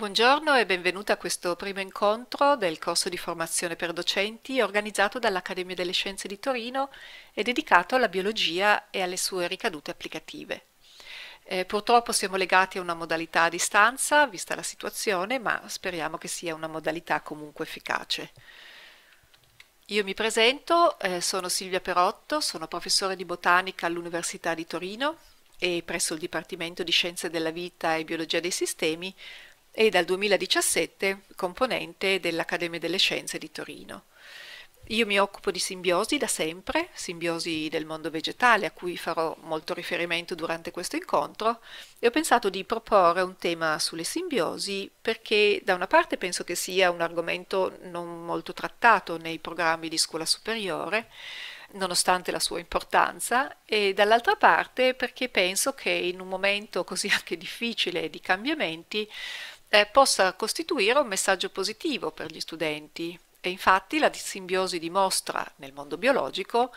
Buongiorno e benvenuta a questo primo incontro del corso di formazione per docenti organizzato dall'Accademia delle Scienze di Torino e dedicato alla biologia e alle sue ricadute applicative. Eh, purtroppo siamo legati a una modalità a distanza, vista la situazione, ma speriamo che sia una modalità comunque efficace. Io mi presento, eh, sono Silvia Perotto, sono professore di botanica all'Università di Torino e presso il Dipartimento di Scienze della Vita e Biologia dei Sistemi e dal 2017 componente dell'Accademia delle Scienze di Torino. Io mi occupo di simbiosi da sempre, simbiosi del mondo vegetale a cui farò molto riferimento durante questo incontro e ho pensato di proporre un tema sulle simbiosi perché da una parte penso che sia un argomento non molto trattato nei programmi di scuola superiore, nonostante la sua importanza, e dall'altra parte perché penso che in un momento così anche difficile di cambiamenti eh, possa costituire un messaggio positivo per gli studenti. E infatti la simbiosi dimostra nel mondo biologico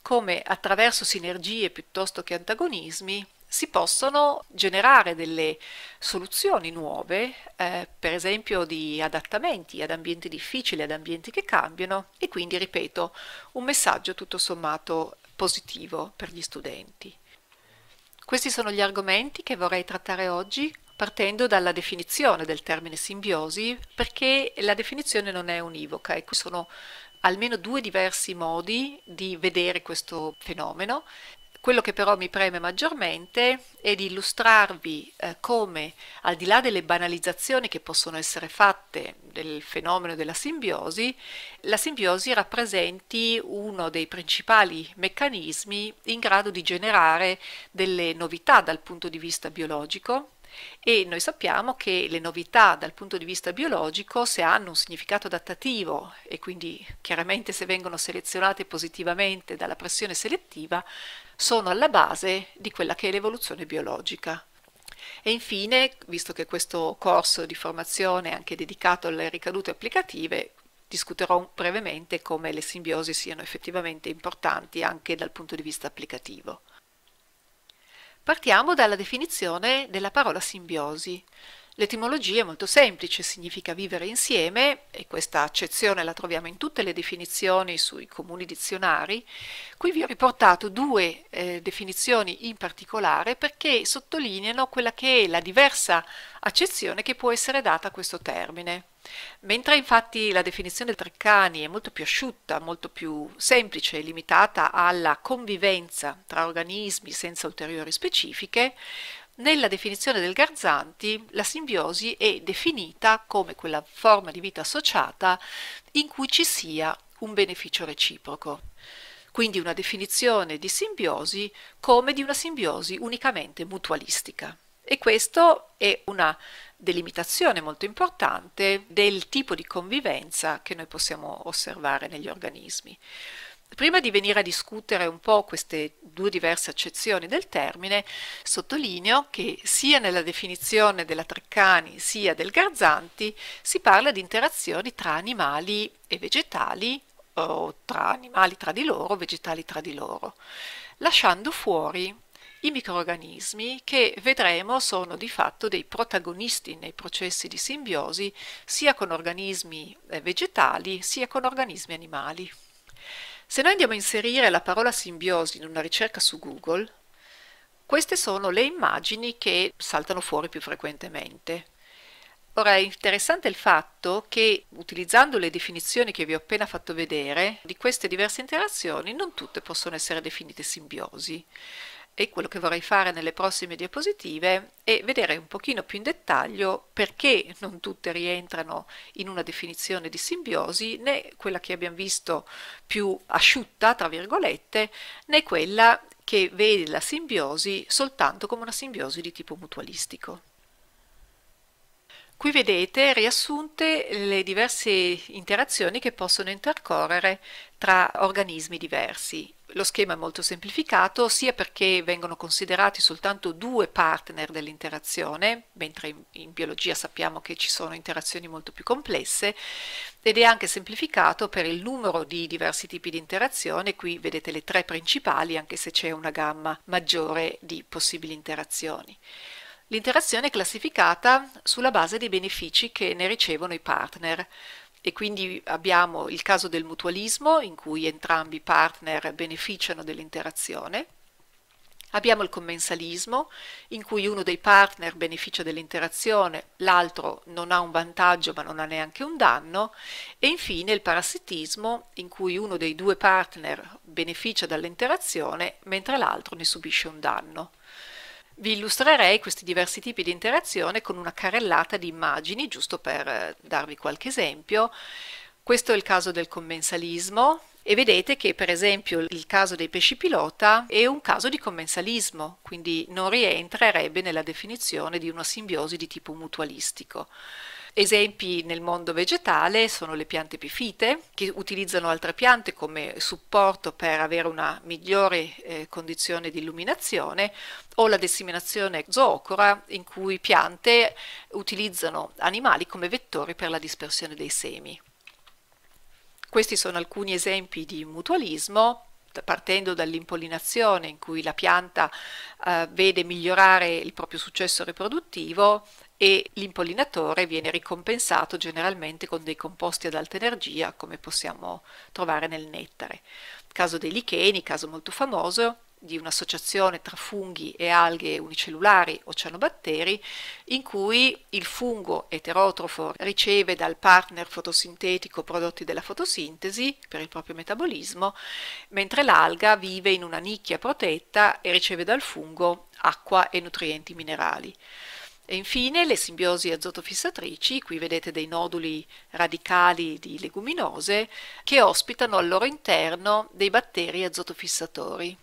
come attraverso sinergie piuttosto che antagonismi si possono generare delle soluzioni nuove, eh, per esempio di adattamenti ad ambienti difficili, ad ambienti che cambiano e quindi, ripeto, un messaggio tutto sommato positivo per gli studenti. Questi sono gli argomenti che vorrei trattare oggi partendo dalla definizione del termine simbiosi perché la definizione non è univoca e qui sono almeno due diversi modi di vedere questo fenomeno. Quello che però mi preme maggiormente è di illustrarvi eh, come, al di là delle banalizzazioni che possono essere fatte del fenomeno della simbiosi, la simbiosi rappresenti uno dei principali meccanismi in grado di generare delle novità dal punto di vista biologico e noi sappiamo che le novità dal punto di vista biologico, se hanno un significato adattativo e quindi chiaramente se vengono selezionate positivamente dalla pressione selettiva, sono alla base di quella che è l'evoluzione biologica. E infine, visto che questo corso di formazione è anche dedicato alle ricadute applicative, discuterò brevemente come le simbiosi siano effettivamente importanti anche dal punto di vista applicativo. Partiamo dalla definizione della parola simbiosi. L'etimologia è molto semplice, significa vivere insieme e questa accezione la troviamo in tutte le definizioni sui comuni dizionari. Qui vi ho riportato due eh, definizioni in particolare perché sottolineano quella che è la diversa accezione che può essere data a questo termine. Mentre infatti la definizione del Treccani è molto più asciutta, molto più semplice e limitata alla convivenza tra organismi senza ulteriori specifiche, nella definizione del Garzanti la simbiosi è definita come quella forma di vita associata in cui ci sia un beneficio reciproco. Quindi una definizione di simbiosi come di una simbiosi unicamente mutualistica. E questo è una delimitazione molto importante del tipo di convivenza che noi possiamo osservare negli organismi. Prima di venire a discutere un po' queste due diverse accezioni del termine, sottolineo che sia nella definizione della Treccani sia del Garzanti si parla di interazioni tra animali e vegetali o tra animali tra di loro, vegetali tra di loro, lasciando fuori i microorganismi che vedremo sono di fatto dei protagonisti nei processi di simbiosi sia con organismi eh, vegetali sia con organismi animali. Se noi andiamo a inserire la parola simbiosi in una ricerca su Google, queste sono le immagini che saltano fuori più frequentemente. Ora è interessante il fatto che utilizzando le definizioni che vi ho appena fatto vedere, di queste diverse interazioni non tutte possono essere definite simbiosi e quello che vorrei fare nelle prossime diapositive è vedere un pochino più in dettaglio perché non tutte rientrano in una definizione di simbiosi, né quella che abbiamo visto più asciutta, tra virgolette, né quella che vede la simbiosi soltanto come una simbiosi di tipo mutualistico. Qui vedete riassunte le diverse interazioni che possono intercorrere tra organismi diversi lo schema è molto semplificato sia perché vengono considerati soltanto due partner dell'interazione, mentre in, in, biologia sappiamo che ci sono interazioni molto più complesse, ed è anche semplificato per il numero di diversi tipi di interazione, qui vedete le tre principali anche se c'è una gamma maggiore di possibili interazioni. L'interazione è classificata sulla base dei benefici che ne ricevono i partner e quindi abbiamo il caso del mutualismo in cui entrambi i partner beneficiano dell'interazione. Abbiamo il commensalismo in cui uno dei partner beneficia dell'interazione, l'altro non ha un vantaggio ma non ha neanche un danno e infine il parassitismo in cui uno dei due partner beneficia dall'interazione mentre l'altro ne subisce un danno. Vi illustrerei questi diversi tipi di interazione con una carrellata di immagini, giusto per eh, darvi qualche esempio. Questo è il caso del commensalismo e vedete che per esempio il caso dei pesci pilota è un caso di commensalismo, quindi non rientrerebbe nella definizione di una simbiosi di tipo mutualistico. Esempi nel mondo vegetale sono le piante epifite che utilizzano altre piante come supporto per avere una migliore eh, condizione di illuminazione o la disseminazione zoocora in cui piante utilizzano animali come vettori per la dispersione dei semi. Questi sono alcuni esempi di mutualismo partendo dall'impollinazione in cui la pianta eh, vede migliorare il proprio successo riproduttivo e l'impollinatore viene ricompensato generalmente con dei composti ad alta energia come possiamo trovare nel nettare. Caso dei licheni, caso molto famoso di un'associazione tra funghi e alghe unicellulari o oceanobatteri in cui il fungo eterotrofo riceve dal partner fotosintetico prodotti della fotosintesi per il proprio metabolismo, mentre l'alga vive in una nicchia protetta e riceve dal fungo acqua e nutrienti minerali. E infine le simbiosi azotofissatrici, qui vedete dei noduli radicali di leguminose che ospitano al loro interno dei batteri azotofissatori.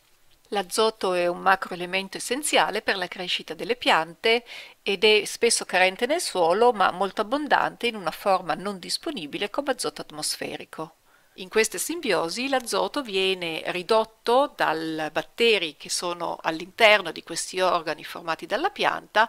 L'azoto è un macroelemento essenziale per la crescita delle piante ed è spesso carente nel suolo ma molto abbondante in una forma non disponibile come azoto atmosferico. In queste simbiosi l'azoto viene ridotto dai batteri che sono all'interno di questi organi formati dalla pianta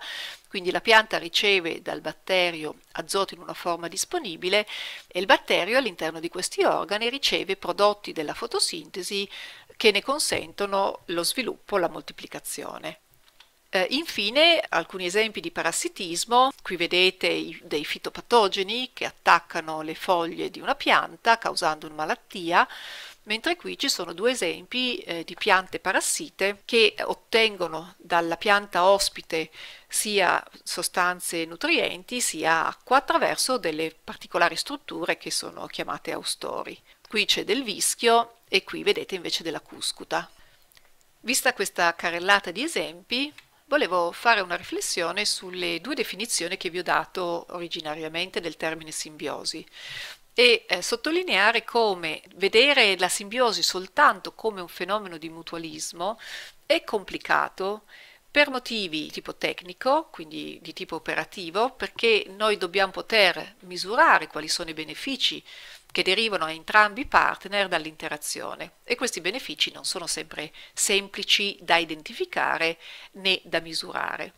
quindi la pianta riceve dal batterio azoto in una forma disponibile e il batterio all'interno di questi organi riceve prodotti della fotosintesi che ne consentono lo sviluppo, la moltiplicazione eh, infine, alcuni esempi di parassitismo. Qui vedete dei fitopatogeni che attaccano le foglie di una pianta causando una malattia mentre qui ci sono due esempi eh, di piante parassite che ottengono dalla pianta ospite sia sostanze nutrienti sia acqua attraverso delle particolari strutture che sono chiamate austori. Qui c'è del vischio e qui vedete invece della cuscuta. Vista questa carrellata di esempi, volevo fare una riflessione sulle due definizioni che vi ho dato originariamente del termine simbiosi e eh, sottolineare come vedere la simbiosi soltanto come un fenomeno di mutualismo è complicato per motivi di tipo tecnico, quindi di tipo operativo, perché noi dobbiamo poter misurare quali sono i benefici che derivano a entrambi i partner dall'interazione e questi benefici non sono sempre semplici da identificare né da misurare.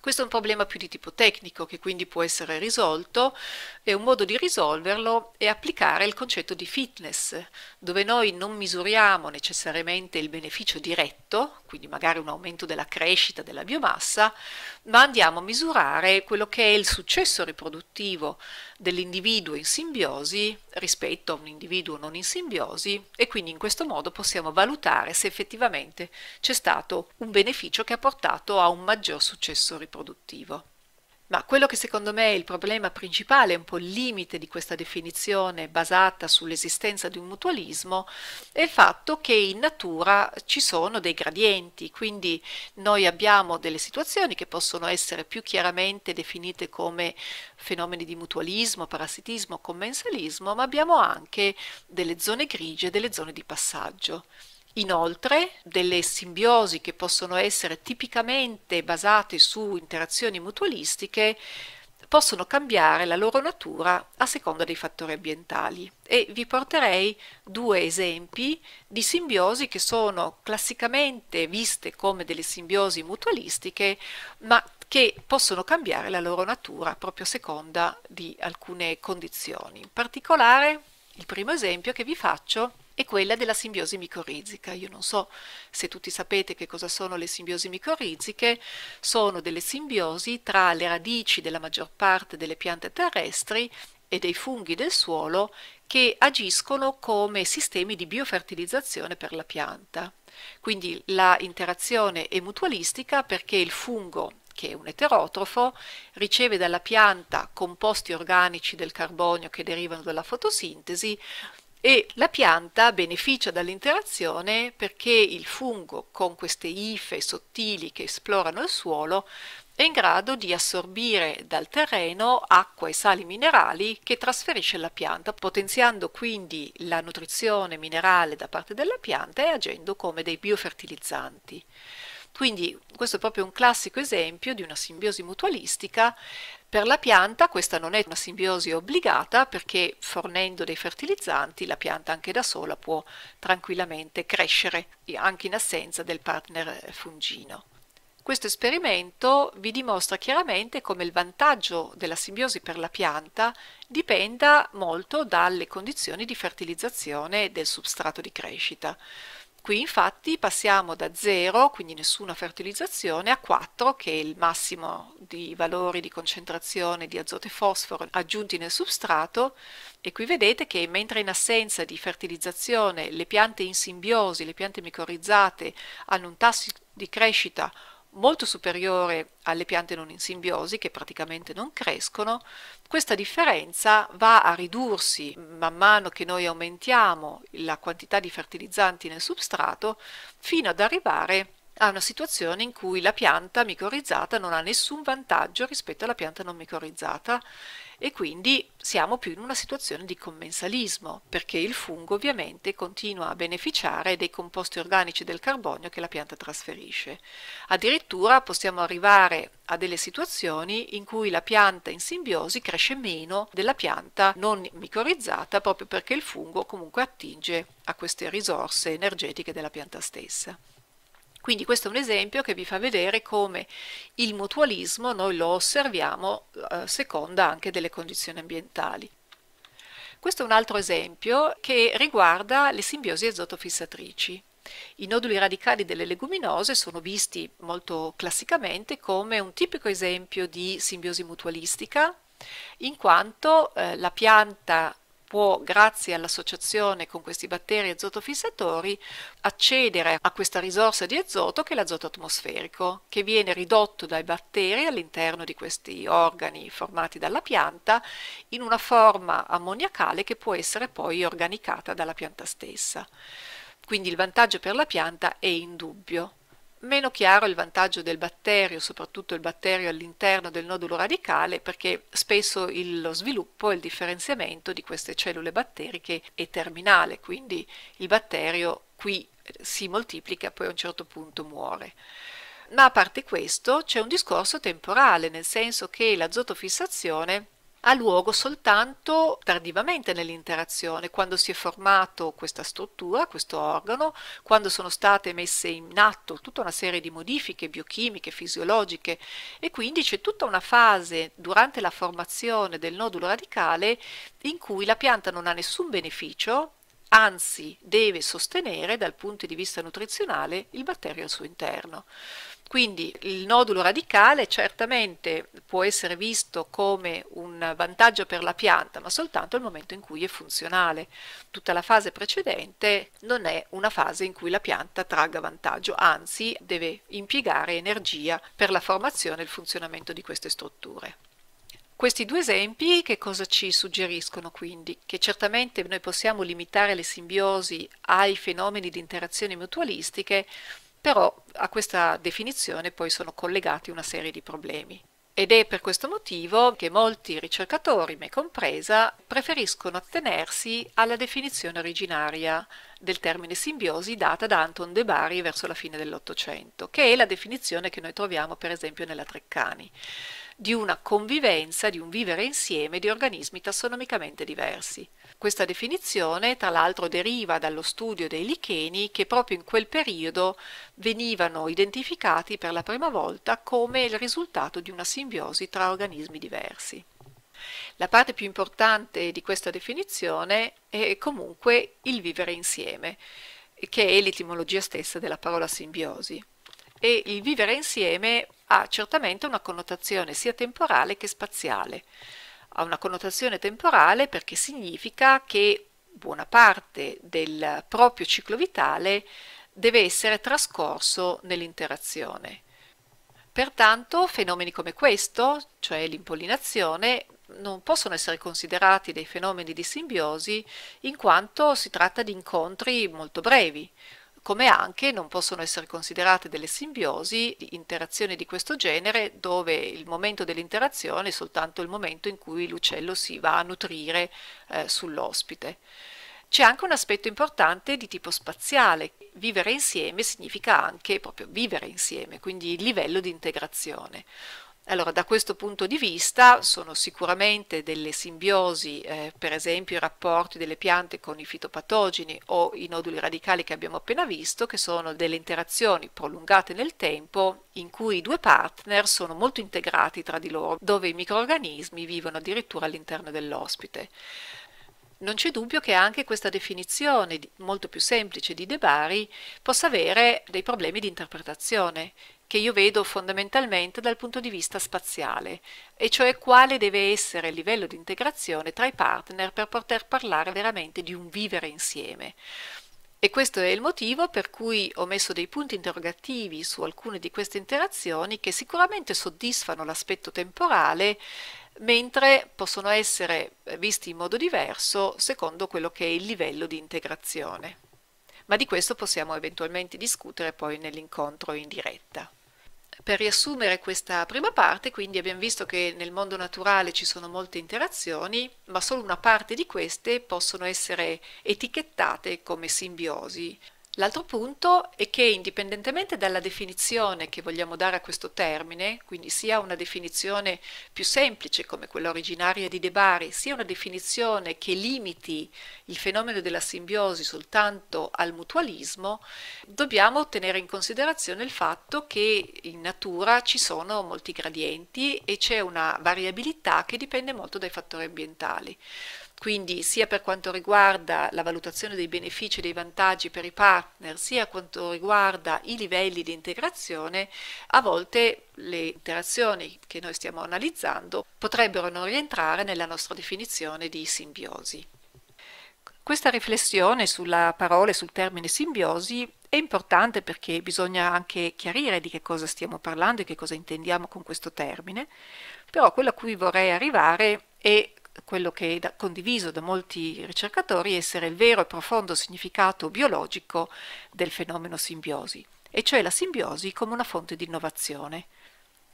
Questo è un problema più di tipo tecnico che quindi può essere risolto e un modo di risolverlo è applicare il concetto di fitness, dove noi non misuriamo necessariamente il beneficio diretto, quindi magari un aumento della crescita della biomassa, ma andiamo a misurare quello che è il successo riproduttivo dell'individuo in simbiosi rispetto a un individuo non in simbiosi e quindi in questo modo possiamo valutare se effettivamente c'è stato un beneficio che ha portato a un maggior successo riproduttivo. Ma quello che secondo me è il problema principale, un po' il limite di questa definizione basata sull'esistenza di un mutualismo, è il fatto che in natura ci sono dei gradienti, quindi noi abbiamo delle situazioni che possono essere più chiaramente definite come fenomeni di mutualismo, parassitismo, commensalismo, ma abbiamo anche delle zone grigie, delle zone di passaggio. Inoltre, delle simbiosi che possono essere tipicamente basate su interazioni mutualistiche possono cambiare la loro natura a seconda dei fattori ambientali e vi porterei due esempi di simbiosi che sono classicamente viste come delle simbiosi mutualistiche, ma che possono cambiare la loro natura proprio a seconda di alcune condizioni. In particolare, il primo esempio che vi faccio è quella della simbiosi micorrizica. Io non so se tutti sapete che cosa sono le simbiosi micorriziche, sono delle simbiosi tra le radici della maggior parte delle piante terrestri e dei funghi del suolo che agiscono come sistemi di biofertilizzazione per la pianta. Quindi la interazione è mutualistica perché il fungo che è un eterotrofo, riceve dalla pianta composti organici del carbonio che derivano dalla fotosintesi, e la pianta beneficia dall'interazione perché il fungo con queste ife sottili che esplorano il suolo è in grado di assorbire dal terreno acqua e sali minerali che trasferisce alla pianta, potenziando quindi la nutrizione minerale da parte della pianta e agendo come dei biofertilizzanti. Quindi questo è proprio un classico esempio di una simbiosi mutualistica per la pianta questa non è una simbiosi obbligata perché fornendo dei fertilizzanti la pianta anche da sola può tranquillamente crescere anche in assenza del partner fungino. Questo esperimento vi dimostra chiaramente come il vantaggio della simbiosi per la pianta dipenda molto dalle condizioni di fertilizzazione del substrato di crescita. Qui infatti passiamo da 0, quindi nessuna fertilizzazione, a 4 che è il massimo di valori di concentrazione di azoto e fosforo aggiunti nel substrato e qui vedete che mentre in assenza di fertilizzazione le piante in simbiosi, le piante micorizzate hanno un tasso di crescita molto superiore alle piante non in simbiosi che praticamente non crescono, questa differenza va a ridursi man mano che noi aumentiamo la quantità di fertilizzanti nel substrato fino ad arrivare a una situazione in cui la pianta micorizzata non ha nessun vantaggio rispetto alla pianta non micorizzata e quindi siamo più in una situazione di commensalismo perché il fungo ovviamente continua a beneficiare dei composti organici del carbonio che la pianta trasferisce. Addirittura possiamo arrivare a delle situazioni in cui la pianta in simbiosi cresce meno della pianta non micorizzata proprio perché il fungo comunque attinge a queste risorse energetiche della pianta stessa. Quindi questo è un esempio che vi fa vedere come il mutualismo noi lo osserviamo a eh, seconda anche delle condizioni ambientali. Questo è un altro esempio che riguarda le simbiosi azotofissatrici. I noduli radicali delle leguminose sono visti molto classicamente come un tipico esempio di simbiosi mutualistica, in quanto eh, la pianta può, grazie all'associazione con questi batteri azotofissatori, accedere a questa risorsa di azoto che è l'azoto atmosferico, che viene ridotto dai batteri all'interno di questi organi formati dalla pianta in una forma ammoniacale che può essere poi organicata dalla pianta stessa. Quindi il vantaggio per la pianta è indubbio. Meno chiaro il vantaggio del batterio, soprattutto il batterio all'interno del nodulo radicale, perché spesso il, lo sviluppo e il differenziamento di queste cellule batteriche è terminale, quindi il batterio qui eh, si moltiplica, poi a un certo punto muore. Ma a parte questo c'è un discorso temporale, nel senso che l'azotofissazione ha luogo soltanto tardivamente nell'interazione, quando si è formato questa struttura, questo organo, quando sono state messe in atto tutta una serie di modifiche biochimiche, fisiologiche e quindi c'è tutta una fase durante la formazione del nodulo radicale in cui la pianta non ha nessun beneficio, anzi deve sostenere dal punto di vista nutrizionale il batterio al suo interno. Quindi il nodulo radicale certamente può essere visto come un vantaggio per la pianta, ma soltanto al momento in cui è funzionale. Tutta la fase precedente non è una fase in cui la pianta tragga vantaggio, anzi deve impiegare energia per la formazione e il funzionamento di queste strutture. Questi due esempi che cosa ci suggeriscono quindi? Che certamente noi possiamo limitare le simbiosi ai fenomeni di interazioni mutualistiche, però a questa definizione poi sono collegati una serie di problemi. Ed è per questo motivo che molti ricercatori, me compresa, preferiscono attenersi alla definizione originaria del termine simbiosi data da Anton De Bari verso la fine dell'Ottocento, che è la definizione che noi troviamo per esempio nella Treccani di una convivenza, di un vivere insieme di organismi tassonomicamente diversi. Questa definizione, tra l'altro, deriva dallo studio dei licheni che proprio in quel periodo venivano identificati per la prima volta come il risultato di una simbiosi tra organismi diversi. La parte più importante di questa definizione è comunque il vivere insieme, che è l'etimologia stessa della parola simbiosi. E il vivere insieme ha certamente una connotazione sia temporale che spaziale. Ha una connotazione temporale perché significa che buona parte del proprio ciclo vitale deve essere trascorso nell'interazione. Pertanto fenomeni come questo, cioè l'impollinazione, non possono essere considerati dei fenomeni di simbiosi in quanto si tratta di incontri molto brevi, come anche non possono essere considerate delle simbiosi interazioni di questo genere dove il momento dell'interazione è soltanto il momento in cui l'uccello si va a nutrire eh, sull'ospite. C'è anche un aspetto importante di tipo spaziale. Vivere insieme significa anche proprio vivere insieme, quindi il livello di integrazione. Allora, da questo punto di vista sono sicuramente delle simbiosi, eh, per esempio i rapporti delle piante con i fitopatogeni o i noduli radicali che abbiamo appena visto, che sono delle interazioni prolungate nel tempo in cui i due partner sono molto integrati tra di loro, dove i microorganismi vivono addirittura all'interno dell'ospite. Non c'è dubbio che anche questa definizione molto più semplice di De Bari possa avere dei problemi di interpretazione, che io vedo fondamentalmente dal punto di vista spaziale, e cioè quale deve essere il livello di integrazione tra i partner per poter parlare veramente di un vivere insieme. E questo è il motivo per cui ho messo dei punti interrogativi su alcune di queste interazioni che sicuramente soddisfano l'aspetto temporale, mentre possono essere visti in modo diverso secondo quello che è il livello di integrazione. Ma di questo possiamo eventualmente discutere poi nell'incontro in diretta. Per riassumere questa prima parte, quindi abbiamo visto che nel mondo naturale ci sono molte interazioni, ma solo una parte di queste possono essere etichettate come simbiosi. L'altro punto è che indipendentemente dalla definizione che vogliamo dare a questo termine, quindi sia una definizione più semplice come quella originaria di De Bari, sia una definizione che limiti il fenomeno della simbiosi soltanto al mutualismo, dobbiamo tenere in considerazione il fatto che in natura ci sono molti gradienti e c'è una variabilità che dipende molto dai fattori ambientali quindi sia per quanto riguarda la valutazione dei benefici e dei vantaggi per i partner, sia quanto riguarda i livelli di integrazione, a volte le interazioni che noi stiamo analizzando potrebbero non rientrare nella nostra definizione di simbiosi. Questa riflessione sulla parola e sul termine simbiosi è importante perché bisogna anche chiarire di che cosa stiamo parlando e che cosa intendiamo con questo termine, però quello a cui vorrei arrivare è quello che è da, condiviso da molti ricercatori essere il vero e profondo significato biologico del fenomeno simbiosi, e cioè la simbiosi come una fonte di innovazione.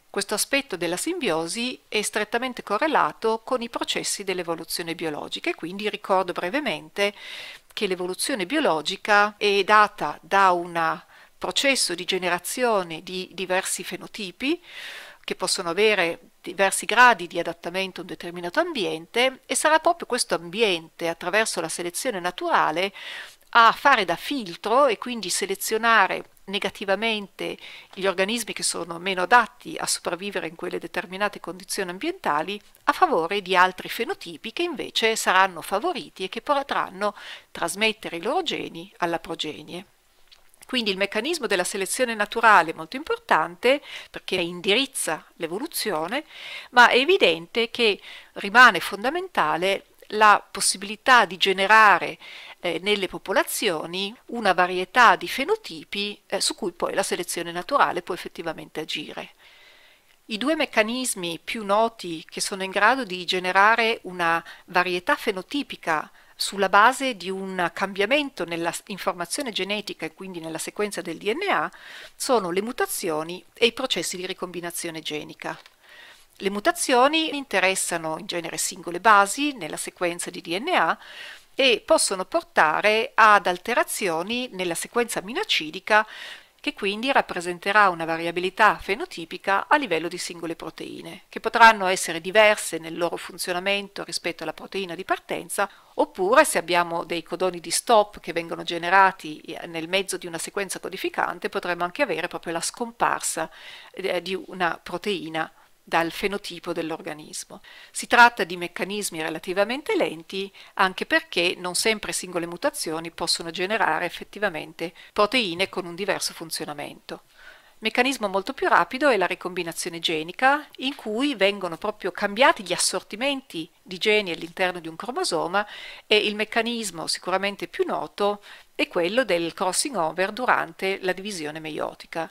Questo aspetto della simbiosi è strettamente correlato con i processi dell'evoluzione biologica e quindi ricordo brevemente che l'evoluzione biologica è data da un processo di generazione di diversi fenotipi che possono avere diversi gradi di adattamento a un determinato ambiente e sarà proprio questo ambiente, attraverso la selezione naturale, a fare da filtro e quindi selezionare negativamente gli organismi che sono meno adatti a sopravvivere in quelle determinate condizioni ambientali a favore di altri fenotipi che invece saranno favoriti e che potranno trasmettere i loro geni alla progenie. Quindi il meccanismo della selezione naturale è molto importante perché indirizza l'evoluzione, ma è evidente che rimane fondamentale la possibilità di generare eh, nelle popolazioni una varietà di fenotipi eh, su cui poi la selezione naturale può effettivamente agire. I due meccanismi più noti che sono in grado di generare una varietà fenotipica sulla base di un cambiamento nella informazione genetica e quindi nella sequenza del DNA sono le mutazioni e i processi di ricombinazione genica. Le mutazioni interessano in genere singole basi nella sequenza di DNA e possono portare ad alterazioni nella sequenza aminoacidica che quindi rappresenterà una variabilità fenotipica a livello di singole proteine, che potranno essere diverse nel loro funzionamento rispetto alla proteina di partenza, oppure se abbiamo dei codoni di stop che vengono generati eh, nel mezzo di una sequenza codificante, potremmo anche avere proprio la scomparsa eh, di una proteina dal fenotipo dell'organismo. Si tratta di meccanismi relativamente lenti anche perché non sempre singole mutazioni possono generare effettivamente proteine con un diverso funzionamento. Meccanismo molto più rapido è la ricombinazione genica, in cui vengono proprio cambiati gli assortimenti di geni all'interno di un cromosoma e il meccanismo sicuramente più noto e quello del crossing over durante la divisione meiotica.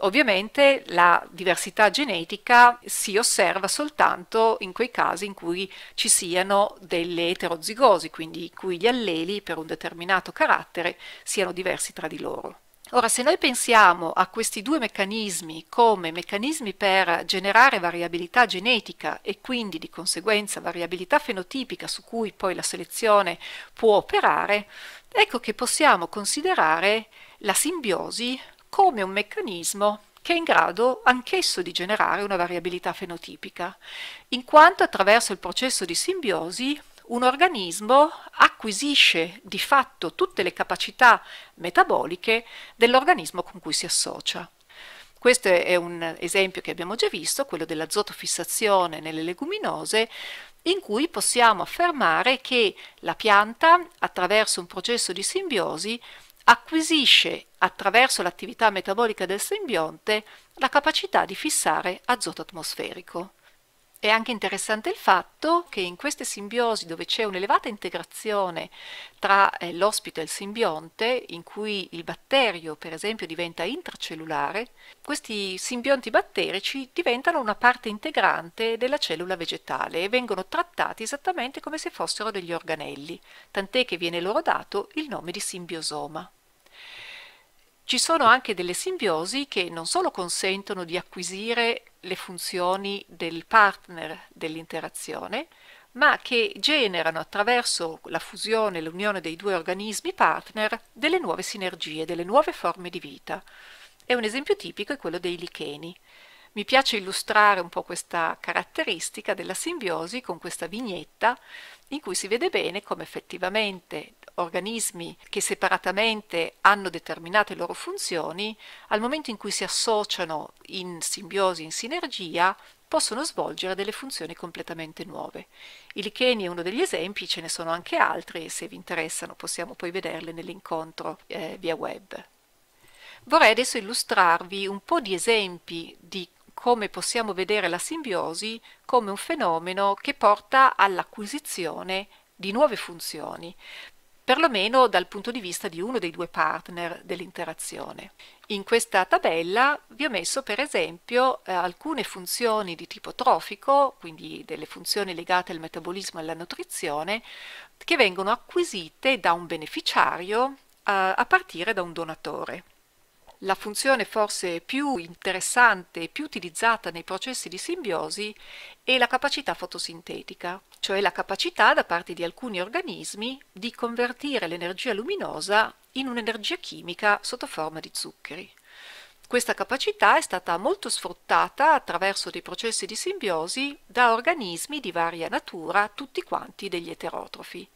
Ovviamente la diversità genetica si osserva soltanto in quei casi in cui ci siano delle eterozigosi, quindi in cui gli alleli per un determinato carattere siano diversi tra di loro. Ora, se noi pensiamo a questi due meccanismi come meccanismi per generare variabilità genetica e quindi di conseguenza variabilità fenotipica su cui poi la selezione può operare, ecco che possiamo considerare la simbiosi come un meccanismo che è in grado anch'esso di generare una variabilità fenotipica, in quanto attraverso il processo di simbiosi un organismo acquisisce di fatto tutte le capacità metaboliche dell'organismo con cui si associa. Questo è un esempio che abbiamo già visto, quello dell'azotofissazione nelle leguminose, in cui possiamo affermare che la pianta, attraverso un processo di simbiosi, acquisisce attraverso l'attività metabolica del simbionte la capacità di fissare azoto atmosferico. È anche interessante il fatto che in queste simbiosi dove c'è un'elevata integrazione tra eh, l'ospite e il simbionte, in cui il batterio per esempio diventa intracellulare, questi simbionti batterici diventano una parte integrante della cellula vegetale e vengono trattati esattamente come se fossero degli organelli, tant'è che viene loro dato il nome di simbiosoma. Ci sono anche delle simbiosi che non solo consentono di acquisire le funzioni del partner dell'interazione, ma che generano attraverso la fusione e l'unione dei due organismi partner delle nuove sinergie, delle nuove forme di vita. E un esempio tipico è quello dei licheni. Mi piace illustrare un po' questa caratteristica della simbiosi con questa vignetta in cui si vede bene come effettivamente organismi che separatamente hanno determinate loro funzioni, al momento in cui si associano in simbiosi, in sinergia, possono svolgere delle funzioni completamente nuove. Il licheni è uno degli esempi, ce ne sono anche altri e se vi interessano possiamo poi vederle nell'incontro eh, via web. Vorrei adesso illustrarvi un po' di esempi di come possiamo vedere la simbiosi come un fenomeno che porta all'acquisizione di nuove funzioni, perlomeno dal punto di vista di uno dei due partner dell'interazione. In questa tabella vi ho messo per esempio eh, alcune funzioni di tipo trofico, quindi delle funzioni legate al metabolismo e alla nutrizione, che vengono acquisite da un beneficiario eh, a partire da un donatore. La funzione forse più interessante e più utilizzata nei processi di simbiosi è la capacità fotosintetica, cioè la capacità da parte di alcuni organismi di convertire l'energia luminosa in un'energia chimica sotto forma di zuccheri. Questa capacità è stata molto sfruttata attraverso dei processi di simbiosi da organismi di varia natura, tutti quanti degli eterotrofi.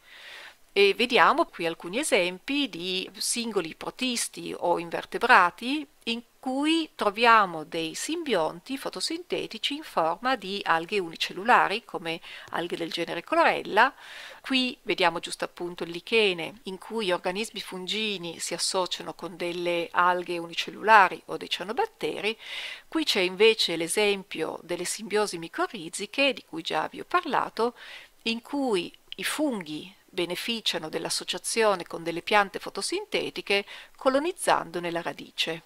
E vediamo qui alcuni esempi di singoli protisti o invertebrati in cui troviamo dei simbionti fotosintetici in forma di alghe unicellulari come alghe del genere chlorella. Qui vediamo giusto appunto il lichene in cui organismi fungini si associano con delle alghe unicellulari o dei cianobatteri. Qui c'è invece l'esempio delle simbiosi micorriziche di cui già vi ho parlato in cui i funghi beneficiano dell'associazione con delle piante fotosintetiche colonizzandone la radice.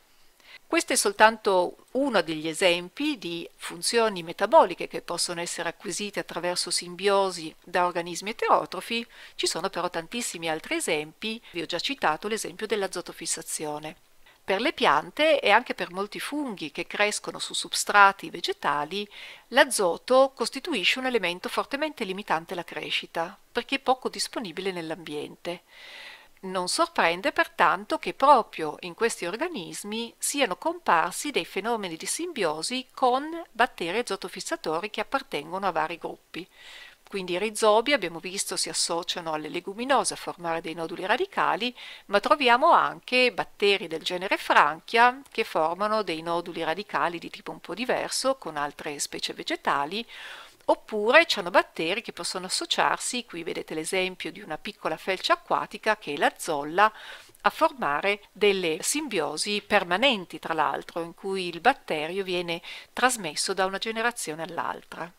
Questo è soltanto uno degli esempi di funzioni metaboliche che possono essere acquisite attraverso simbiosi da organismi eterotrofi, ci sono però tantissimi altri esempi, vi ho già citato l'esempio dell'azotofissazione. Per le piante e anche per molti funghi che crescono su substrati vegetali, l'azoto costituisce un elemento fortemente limitante la crescita, perché poco disponibile nell'ambiente. Non sorprende pertanto che proprio in questi organismi siano comparsi dei fenomeni di simbiosi con batteri azotofissatori che appartengono a vari gruppi. Quindi i rizobi, abbiamo visto, si associano alle leguminose a formare dei noduli radicali, ma troviamo anche batteri del genere franchia che formano dei noduli radicali di tipo un po' diverso con altre specie vegetali, oppure ci hanno batteri che possono associarsi, qui vedete l'esempio di una piccola felcia acquatica che è la zolla, a formare delle simbiosi permanenti, tra l'altro, in cui il batterio viene trasmesso da una generazione all'altra.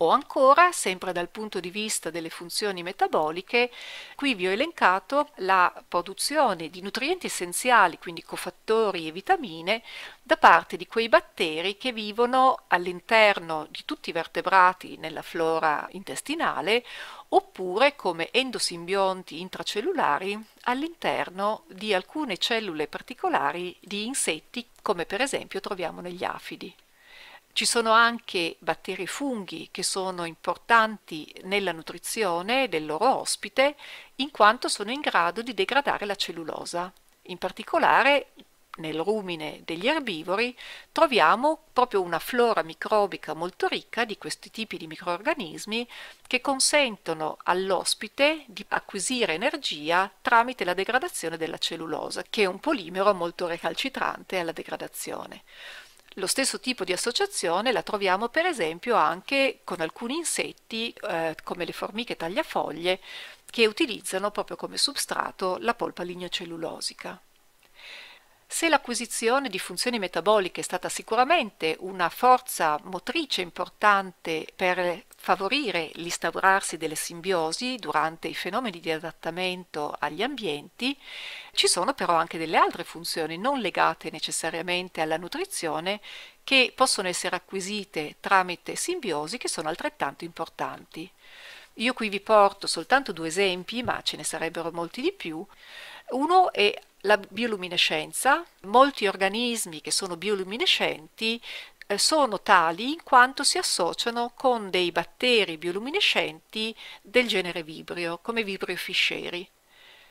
O ancora, sempre dal punto di vista delle funzioni metaboliche, qui vi ho elencato la produzione di nutrienti essenziali, quindi cofattori e vitamine, da parte di quei batteri che vivono all'interno di tutti i vertebrati nella flora intestinale oppure come endosimbionti intracellulari all'interno di alcune cellule particolari di insetti come per esempio troviamo negli afidi. Ci sono anche batteri e funghi che sono importanti nella nutrizione del loro ospite in quanto sono in grado di degradare la cellulosa. In particolare nel rumine degli erbivori troviamo proprio una flora microbica molto ricca di questi tipi di microorganismi che consentono all'ospite di acquisire energia tramite la degradazione della cellulosa, che è un polimero molto recalcitrante alla degradazione. Lo stesso tipo di associazione la troviamo per esempio anche con alcuni insetti eh, come le formiche tagliafoglie che utilizzano proprio come substrato la polpa lignocellulosica. Se l'acquisizione di funzioni metaboliche è stata sicuramente una forza motrice importante per favorire l'instaurarsi delle simbiosi durante i fenomeni di adattamento agli ambienti, ci sono però anche delle altre funzioni non legate necessariamente alla nutrizione che possono essere acquisite tramite simbiosi che sono altrettanto importanti. Io qui vi porto soltanto due esempi, ma ce ne sarebbero molti di più. Uno è la bioluminescenza, molti organismi che sono bioluminescenti eh, sono tali in quanto si associano con dei batteri bioluminescenti del genere Vibrio, come Vibrio fisceri.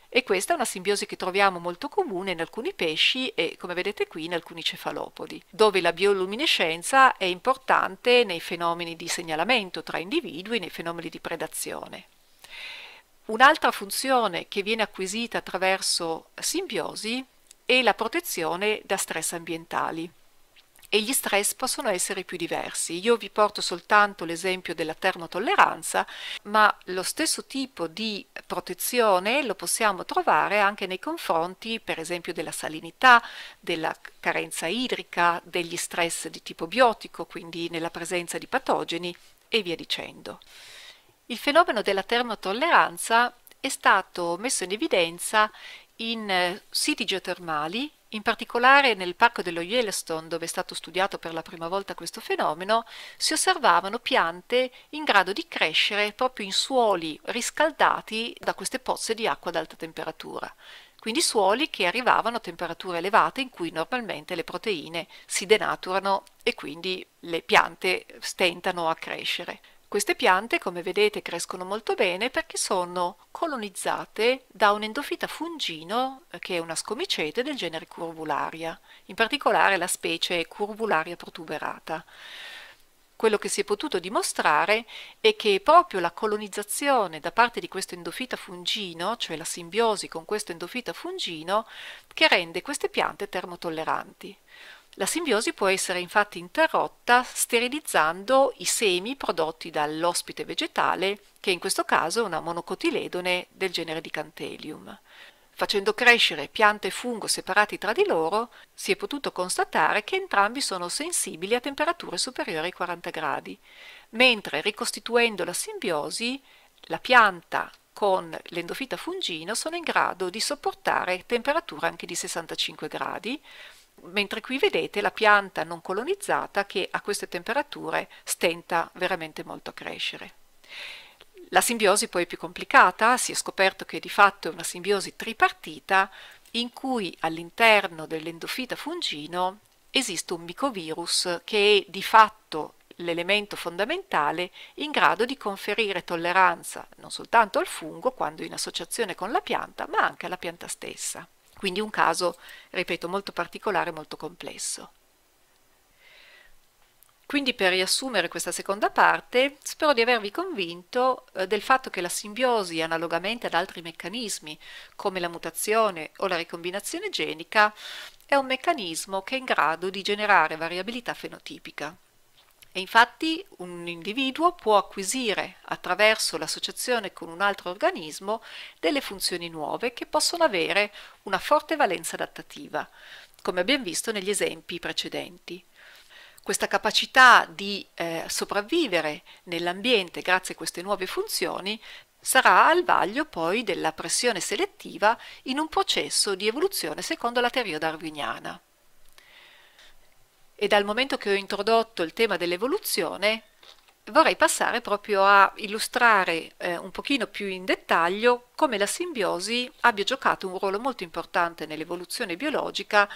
E questa è una simbiosi che troviamo molto comune in alcuni pesci e, come vedete qui, in alcuni cefalopodi, dove la bioluminescenza è importante nei fenomeni di segnalamento tra individui nei fenomeni di predazione. Un'altra funzione che viene acquisita attraverso simbiosi è la protezione da stress ambientali e gli stress possono essere più diversi. Io vi porto soltanto l'esempio della termotolleranza, ma lo stesso tipo di protezione lo possiamo trovare anche nei confronti, per esempio, della salinità, della carenza idrica, degli stress di tipo biotico, quindi nella presenza di patogeni e via dicendo. Il fenomeno della termotolleranza è stato messo in evidenza in eh, siti geotermali, in particolare nel parco dello Yellowstone, dove è stato studiato per la prima volta questo fenomeno, si osservavano piante in grado di crescere proprio in suoli riscaldati da queste pozze di acqua ad alta temperatura. Quindi suoli che arrivavano a temperature elevate in cui normalmente le proteine si denaturano e quindi le piante stentano a crescere. Queste piante, come vedete, crescono molto bene perché sono colonizzate da un endofita fungino eh, che è una scomicete del genere curvularia, in particolare la specie curvularia protuberata. Quello che si è potuto dimostrare è che proprio la colonizzazione da parte di questo endofita fungino, cioè la simbiosi con questo endofita fungino, che rende queste piante termotolleranti. La simbiosi può essere infatti interrotta sterilizzando i semi prodotti dall'ospite vegetale, che in questo caso è una monocotiledone del genere di Dicantelium. Facendo crescere piante e fungo separati tra di loro, si è potuto constatare che entrambi sono sensibili a temperature superiori ai 40 gradi, mentre ricostituendo la simbiosi, la pianta con l'endofita fungino sono in grado di sopportare temperature anche di 65 gradi, mentre qui vedete la pianta non colonizzata che a queste temperature stenta veramente molto a crescere. La simbiosi poi è più complicata, si è scoperto che di fatto è una simbiosi tripartita in cui all'interno dell'endofita fungino esiste un micovirus che è di fatto l'elemento fondamentale in grado di conferire tolleranza non soltanto al fungo quando in associazione con la pianta, ma anche alla pianta stessa. Quindi un caso, ripeto, molto particolare, molto complesso. Quindi per riassumere questa seconda parte, spero di avervi convinto eh, del fatto che la simbiosi, analogamente ad altri meccanismi come la mutazione o la ricombinazione genica, è un meccanismo che è in grado di generare variabilità fenotipica. E infatti un individuo può acquisire attraverso l'associazione con un altro organismo delle funzioni nuove che possono avere una forte valenza adattativa, come abbiamo visto negli esempi precedenti. Questa capacità di eh, sopravvivere nell'ambiente grazie a queste nuove funzioni sarà al vaglio poi della pressione selettiva in un processo di evoluzione secondo la teoria darwiniana e dal momento che ho introdotto il tema dell'evoluzione vorrei passare proprio a illustrare eh, un pochino più in dettaglio come la simbiosi abbia giocato un ruolo molto importante nell'evoluzione biologica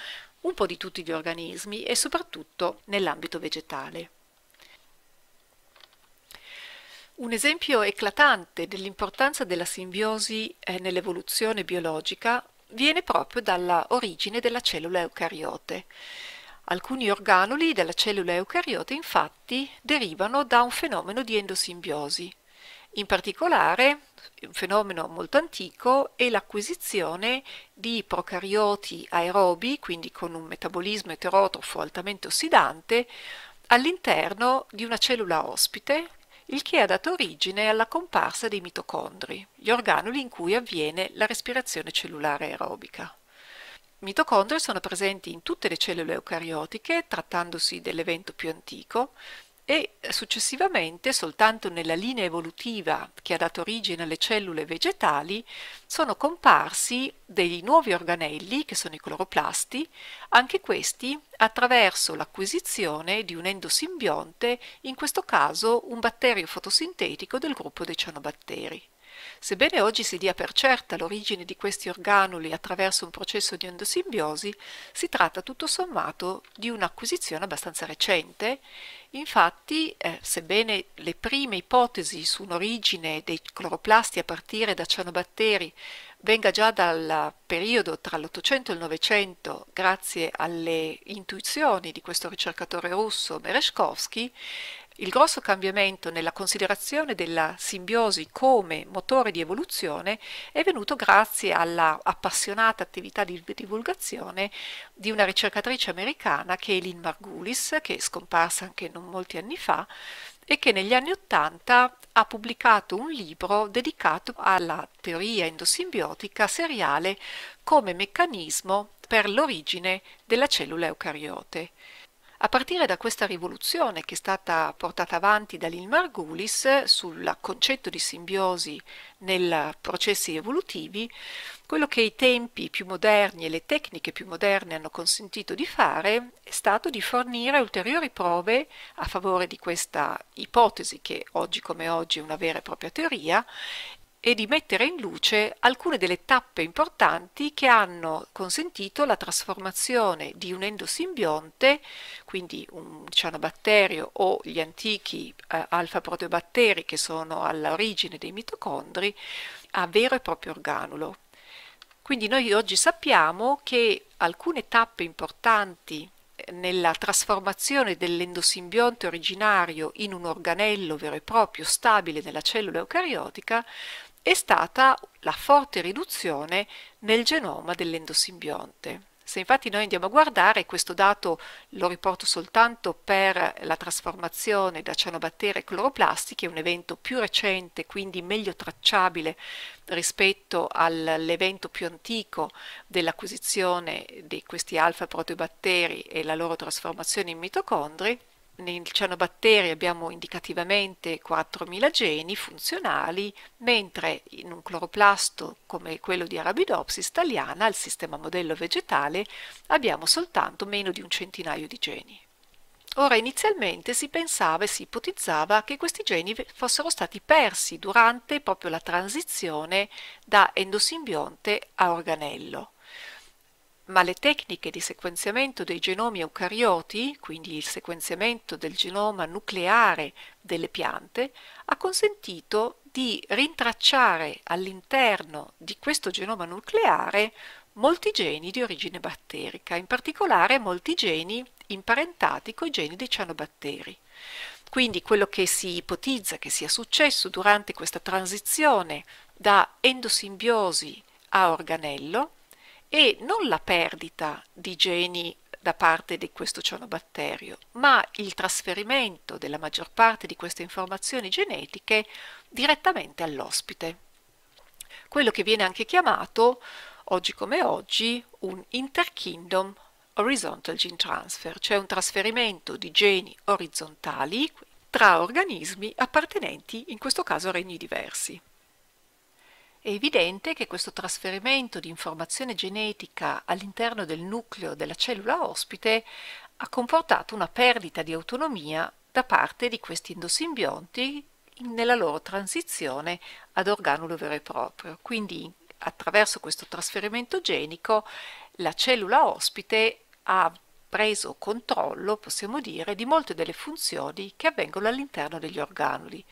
un po' di tutti gli organismi e soprattutto nell'ambito vegetale. Un esempio eclatante dell'importanza della simbiosi eh, nell'evoluzione biologica viene proprio dalla origine della cellula eucariote. Alcuni organoli della cellula eucariota infatti derivano da un fenomeno di endosimbiosi. In particolare, un fenomeno molto antico è l'acquisizione di procarioti aerobi, quindi con un metabolismo eterotrofo altamente ossidante, all'interno di una cellula ospite, il che ha dato origine alla comparsa dei mitocondri, gli organoli in cui avviene la respirazione cellulare aerobica mitocondri sono presenti in tutte le cellule eucariotiche, trattandosi dell'evento più antico, e successivamente soltanto nella linea evolutiva che ha dato origine alle cellule vegetali sono comparsi dei nuovi organelli che sono i cloroplasti, anche questi attraverso l'acquisizione di un endosimbionte, in questo caso un batterio fotosintetico del gruppo dei cianobatteri. Sebbene oggi si dia per certa l'origine di questi organuli attraverso un processo di endosimbiosi, si tratta tutto sommato di un'acquisizione abbastanza recente. Infatti, eh, sebbene le prime ipotesi su un'origine dei cloroplasti a partire da cianobatteri venga già dal periodo tra l'Ottocento e il Novecento, grazie alle intuizioni di questo ricercatore russo Mereshkovsky, il grosso cambiamento nella considerazione della simbiosi come motore di evoluzione è venuto grazie alla appassionata attività di divulgazione di una ricercatrice americana Kaylin Margulis, che è scomparsa anche non molti anni fa, e che negli anni Ottanta ha pubblicato un libro dedicato alla teoria endosimbiotica seriale come meccanismo per l'origine della cellula eucariote. A partire da questa rivoluzione che è stata portata avanti da Lynn Margulis sul concetto di simbiosi nei processi evolutivi, quello che i tempi più moderni e le tecniche più moderne hanno consentito di fare è stato di fornire ulteriori prove a favore di questa ipotesi che oggi come oggi è una vera e propria teoria e di mettere in luce alcune delle tappe importanti che hanno consentito la trasformazione di un endosimbionte, quindi un cianobatterio o gli antichi eh, alfa-proteobatteri che sono all'origine dei mitocondri, a vero e proprio organulo. Quindi noi oggi sappiamo che alcune tappe importanti eh, nella trasformazione dell'endosimbionte originario in un organello vero e proprio stabile nella cellula eucariotica è stata la forte riduzione nel genoma dell'endosimbionte. Se infatti noi andiamo a guardare, questo dato lo riporto soltanto per la trasformazione da cianobattere a cloroplastiche, un evento più recente, quindi meglio tracciabile rispetto all'evento più antico dell'acquisizione di questi alfa-proteobatteri e la loro trasformazione in mitocondri, nel cianobatteri abbiamo indicativamente 4.000 geni funzionali, mentre in un cloroplasto come quello di Arabidopsis italiana, il sistema modello vegetale, abbiamo soltanto meno di un centinaio di geni. Ora inizialmente si pensava e si ipotizzava che questi geni fossero stati persi durante proprio la transizione da endosimbionte a organello ma le tecniche di sequenziamento dei genomi eucarioti, quindi il sequenziamento del genoma nucleare delle piante, ha consentito di rintracciare all'interno di questo genoma nucleare molti geni di origine batterica, in particolare molti geni imparentati con i geni dei cianobatteri. Quindi quello che si ipotizza che sia successo durante questa transizione da endosimbiosi a organello e non la perdita di geni da parte di questo cianobatterio, ma il trasferimento della maggior parte di queste informazioni genetiche direttamente all'ospite. Quello che viene anche chiamato, oggi come oggi, un interkingdom horizontal gene transfer, cioè un trasferimento di geni orizzontali tra organismi appartenenti in questo caso a regni diversi. È evidente che questo trasferimento di informazione genetica all'interno del nucleo della cellula ospite ha comportato una perdita di autonomia da parte di questi endosimbionti nella loro transizione ad organulo vero e proprio. Quindi attraverso questo trasferimento genico la cellula ospite ha preso controllo, possiamo dire, di molte delle funzioni che avvengono all'interno degli organuli.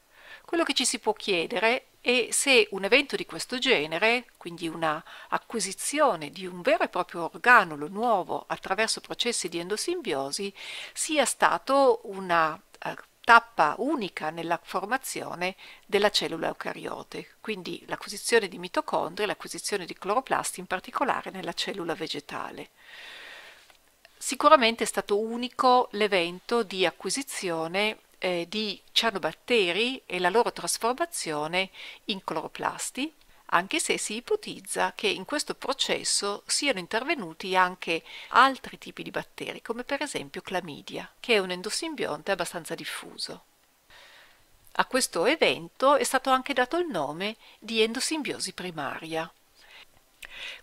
Quello che ci si può chiedere e se un evento di questo genere, quindi una acquisizione di un vero e proprio organolo nuovo attraverso processi di endosimbiosi, sia stato una eh, tappa unica nella formazione della cellula eucariote, quindi l'acquisizione di mitocondri l'acquisizione di cloroplasti in particolare nella cellula vegetale. Sicuramente è stato unico l'evento di acquisizione eh, di cianobatteri e la loro trasformazione in cloroplasti, anche se si ipotizza che in questo processo siano intervenuti anche altri tipi di batteri, come per esempio clamidia, che è un endosimbionte abbastanza diffuso. A questo evento è stato anche dato il nome di endosimbiosi primaria.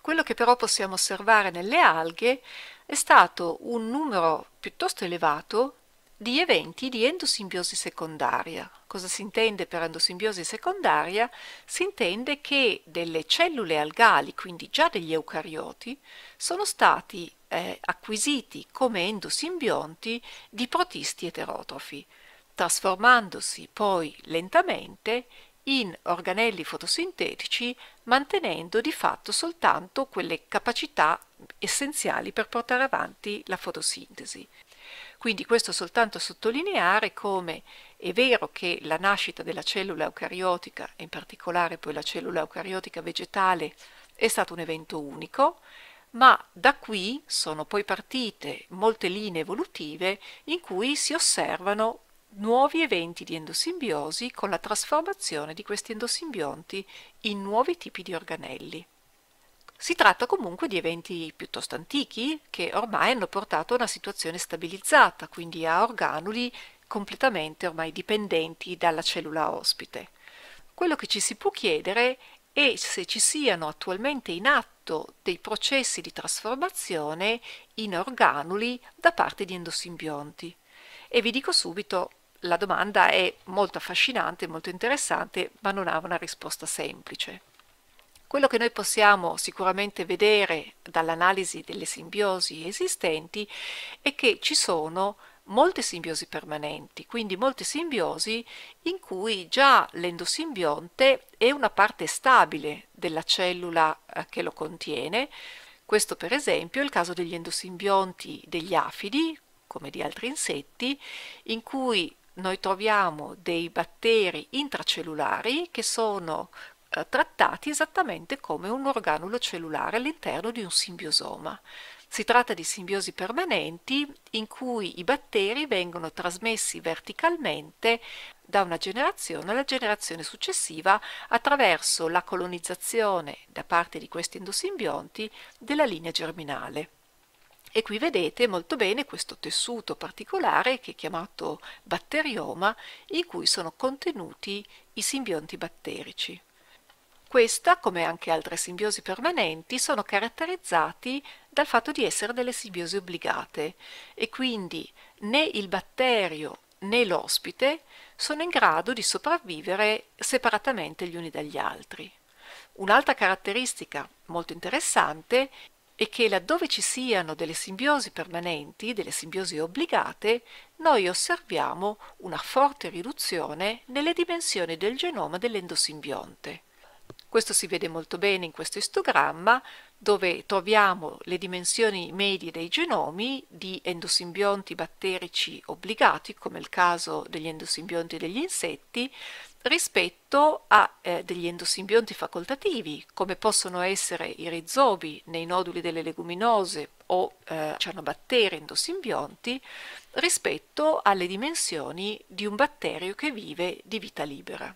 Quello che però possiamo osservare nelle alghe è stato un numero piuttosto elevato di eventi di endosimbiosi secondaria. Cosa si intende per endosimbiosi secondaria? Si intende che delle cellule algali, quindi già degli eucarioti, sono stati eh, acquisiti come endosimbionti di protisti eterotrofi, trasformandosi poi lentamente in organelli fotosintetici mantenendo di fatto soltanto quelle capacità essenziali per portare avanti la fotosintesi. Quindi questo soltanto a sottolineare come è vero che la nascita della cellula eucariotica, e in particolare poi la cellula eucariotica vegetale, è stato un evento unico, ma da qui sono poi partite molte linee evolutive in cui si osservano nuovi eventi di endosimbiosi con la trasformazione di questi endosimbionti in nuovi tipi di organelli. Si tratta comunque di eventi piuttosto antichi che ormai hanno portato a una situazione stabilizzata, quindi a organuli completamente ormai dipendenti dalla cellula ospite. Quello che ci si può chiedere è se ci siano attualmente in atto dei processi di trasformazione in organuli da parte di endosimbionti. E vi dico subito, la domanda è molto affascinante, molto interessante, ma non ha una risposta semplice. Quello che noi possiamo sicuramente vedere dall'analisi delle simbiosi esistenti è che ci sono molte simbiosi permanenti, quindi molte simbiosi in cui già l'endosimbionte è una parte stabile della cellula eh, che lo contiene. Questo per esempio è il caso degli endosimbionti degli afidi, come di altri insetti, in cui noi troviamo dei batteri intracellulari che sono eh, trattati esattamente come un organulo cellulare all'interno di un simbiosoma. Si tratta di simbiosi permanenti in cui i batteri vengono trasmessi verticalmente da una generazione alla generazione successiva attraverso la colonizzazione da parte di questi endosimbionti della linea germinale. E qui vedete molto bene questo tessuto particolare che è chiamato batterioma in cui sono contenuti i simbionti batterici. Questa, come anche altre simbiosi permanenti, sono caratterizzati dal fatto di essere delle simbiosi obbligate e quindi né il batterio né l'ospite sono in grado di sopravvivere separatamente gli uni dagli altri. Un'altra caratteristica molto interessante è che laddove ci siano delle simbiosi permanenti, delle simbiosi obbligate, noi osserviamo una forte riduzione nelle dimensioni del genoma dell'endosimbionte. Questo si vede molto bene in questo istogramma dove troviamo le dimensioni medie dei genomi di endosimbionti batterici obbligati, come il caso degli endosimbionti degli insetti, rispetto a eh, degli endosimbionti facoltativi, come possono essere i rizobi nei noduli delle leguminose o eh, cianobatteri endosimbionti, rispetto alle dimensioni di un batterio che vive di vita libera.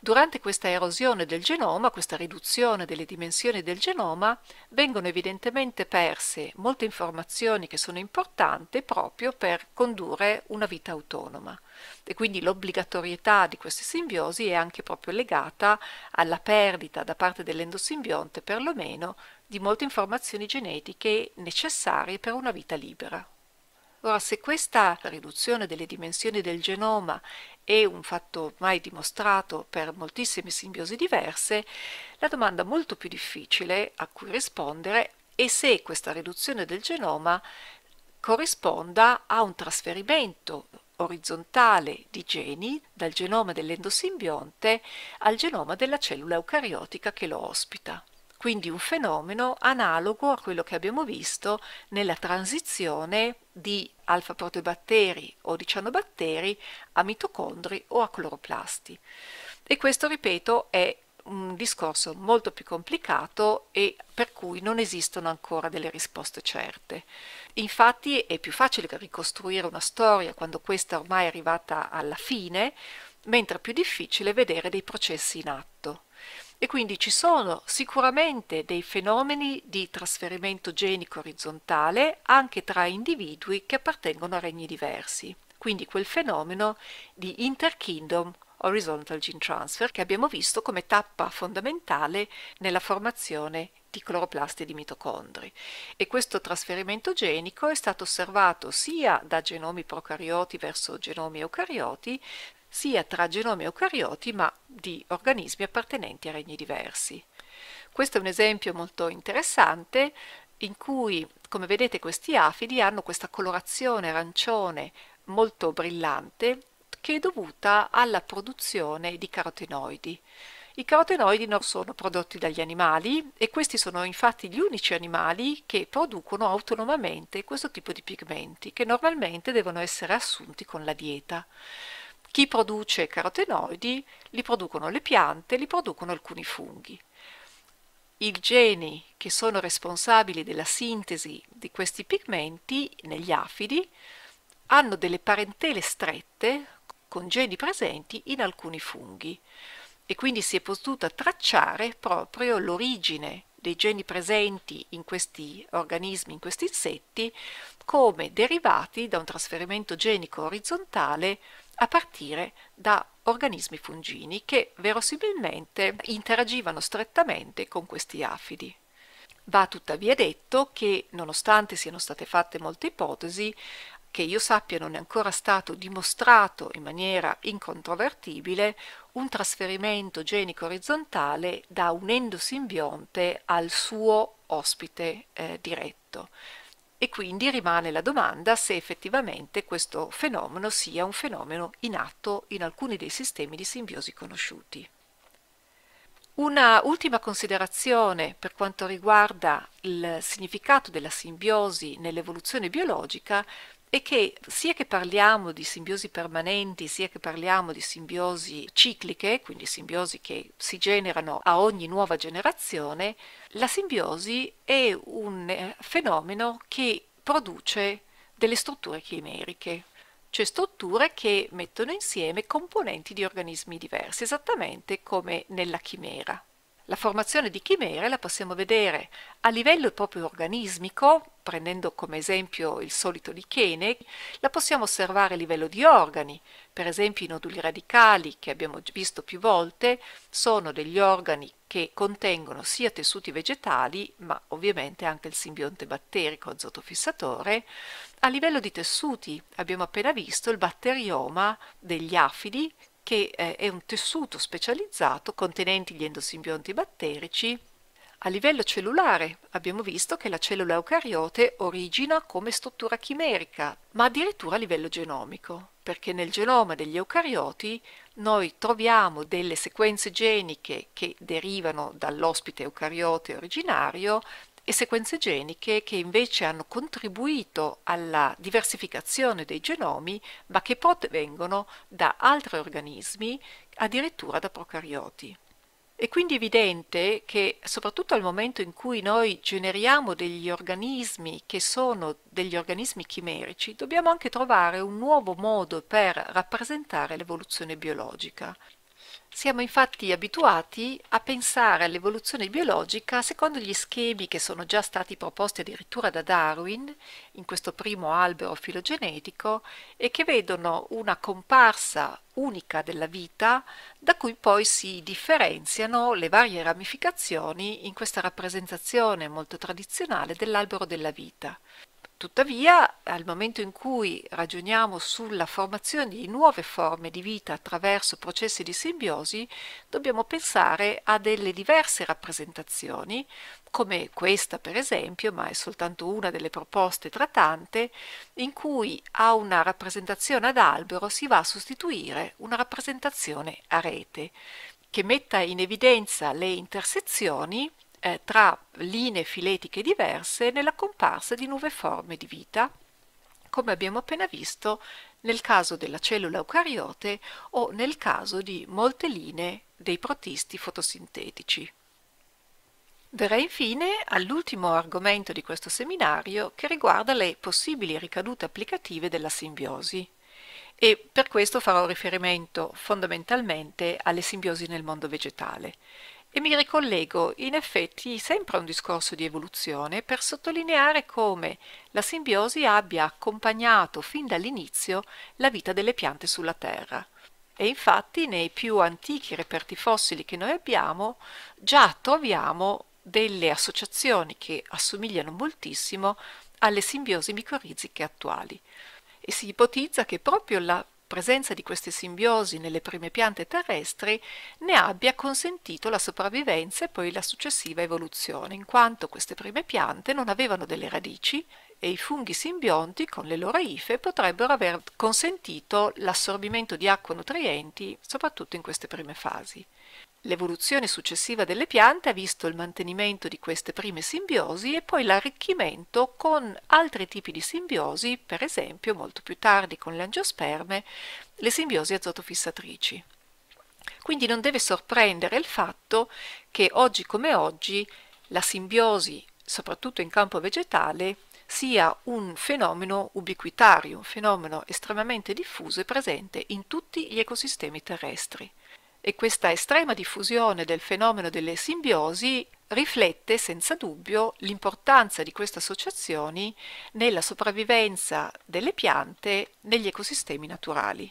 Durante questa erosione del genoma, questa riduzione delle dimensioni del genoma, vengono evidentemente perse molte informazioni che sono importanti proprio per condurre una vita autonoma. E quindi l'obbligatorietà di queste simbiosi è anche proprio legata alla perdita da parte dell'endosimbionte perlomeno di molte informazioni genetiche necessarie per una vita libera. Ora, se questa riduzione delle dimensioni del genoma è un fatto mai dimostrato per moltissime simbiosi diverse, la domanda molto più difficile a cui rispondere è se questa riduzione del genoma corrisponda a un trasferimento orizzontale di geni dal genoma dell'endosimbionte al genoma della cellula eucariotica che lo ospita quindi un fenomeno analogo a quello che abbiamo visto nella transizione di alfa-proteobatteri o di cianobatteri a mitocondri o a cloroplasti. E questo, ripeto, è un discorso molto più complicato e per cui non esistono ancora delle risposte certe. Infatti è più facile ricostruire una storia quando questa ormai è arrivata alla fine, mentre è più difficile vedere dei processi in atto. E quindi ci sono sicuramente dei fenomeni di trasferimento genico orizzontale anche tra individui che appartengono a regni diversi, quindi quel fenomeno di interkingdom horizontal gene transfer che abbiamo visto come tappa fondamentale nella formazione di cloroplasti di mitocondri e questo trasferimento genico è stato osservato sia da genomi procarioti verso genomi eucarioti sia tra genomi eucarioti ma di organismi appartenenti a regni diversi. Questo è un esempio molto interessante in cui, come vedete, questi afidi hanno questa colorazione arancione molto brillante che è dovuta alla produzione di carotenoidi. I carotenoidi non sono prodotti dagli animali e questi sono infatti gli unici animali che producono autonomamente questo tipo di pigmenti che normalmente devono essere assunti con la dieta. Chi produce carotenoidi li producono le piante, li producono alcuni funghi. I geni che sono responsabili della sintesi di questi pigmenti negli afidi hanno delle parentele strette con geni presenti in alcuni funghi e quindi si è potuta tracciare proprio l'origine dei geni presenti in questi organismi, in questi insetti, come derivati da un trasferimento genico orizzontale a partire da organismi fungini che verosimilmente interagivano strettamente con questi afidi. Va tuttavia detto che, nonostante siano state fatte molte ipotesi, che io sappia non è ancora stato dimostrato in maniera incontrovertibile un trasferimento genico orizzontale da un endosimbionte al suo ospite eh, diretto e quindi rimane la domanda se effettivamente questo fenomeno sia un fenomeno in atto in alcuni dei sistemi di simbiosi conosciuti. Una ultima considerazione per quanto riguarda il significato della simbiosi nell'evoluzione biologica è che sia che parliamo di simbiosi permanenti, sia che parliamo di simbiosi cicliche, quindi simbiosi che si generano a ogni nuova generazione, la simbiosi è un eh, fenomeno che produce delle strutture chimeriche, cioè strutture che mettono insieme componenti di organismi diversi, esattamente come nella chimera. La formazione di chimere la possiamo vedere a livello proprio organismico, prendendo come esempio il solito lichene, la possiamo osservare a livello di organi, per esempio i noduli radicali che abbiamo visto più volte sono degli organi che contengono sia tessuti vegetali, ma ovviamente anche il simbionte batterico azotofissatore. A livello di tessuti abbiamo appena visto il batterioma degli afidi che eh, è un tessuto specializzato contenente gli endosimbionti batterici. A livello cellulare abbiamo visto che la cellula eucariote origina come struttura chimerica, ma addirittura a livello genomico, perché nel genoma degli eucarioti noi troviamo delle sequenze geniche che derivano dall'ospite eucariote originario e sequenze geniche che invece hanno contribuito alla diversificazione dei genomi, ma che provengono da altri organismi, addirittura da procarioti. È quindi evidente che, soprattutto al momento in cui noi generiamo degli organismi che sono degli organismi chimerici, dobbiamo anche trovare un nuovo modo per rappresentare l'evoluzione biologica. Siamo infatti abituati a pensare all'evoluzione biologica secondo gli schemi che sono già stati proposti addirittura da Darwin in questo primo albero filogenetico e che vedono una comparsa unica della vita da cui poi si differenziano le varie ramificazioni in questa rappresentazione molto tradizionale dell'albero della vita. Tuttavia, al momento in cui ragioniamo sulla formazione di nuove forme di vita attraverso processi di simbiosi, dobbiamo pensare a delle diverse rappresentazioni, come questa per esempio, ma è soltanto una delle proposte tra tante, in cui a una rappresentazione ad albero si va a sostituire una rappresentazione a rete, che metta in evidenza le intersezioni eh, tra linee filetiche diverse nella comparsa di nuove forme di vita, come abbiamo appena visto nel caso della cellula eucariote o nel caso di molte linee dei protisti fotosintetici. Verrei infine all'ultimo argomento di questo seminario che riguarda le possibili ricadute applicative della simbiosi e per questo farò riferimento fondamentalmente alle simbiosi nel mondo vegetale, e mi ricollego in effetti sempre a un discorso di evoluzione per sottolineare come la simbiosi abbia accompagnato fin dall'inizio la vita delle piante sulla Terra. E infatti nei più antichi reperti fossili che noi abbiamo già troviamo delle associazioni che assomigliano moltissimo alle simbiosi micoriziche attuali e si ipotizza che proprio la presenza di queste simbiosi nelle prime piante terrestri ne abbia consentito la sopravvivenza e poi la successiva evoluzione, in quanto queste prime piante non avevano delle radici e i funghi simbionti con le loro ife potrebbero aver consentito l'assorbimento di acqua e nutrienti soprattutto in queste prime fasi. L'evoluzione successiva delle piante ha visto il mantenimento di queste prime simbiosi e poi l'arricchimento con altri tipi di simbiosi, per esempio molto più tardi con le angiosperme, le simbiosi azotofissatrici. Quindi non deve sorprendere il fatto che oggi come oggi la simbiosi, soprattutto in campo vegetale, sia un fenomeno ubiquitario, un fenomeno estremamente diffuso e presente in tutti gli ecosistemi terrestri e questa estrema diffusione del fenomeno delle simbiosi riflette senza dubbio l'importanza di queste associazioni nella sopravvivenza delle piante negli ecosistemi naturali.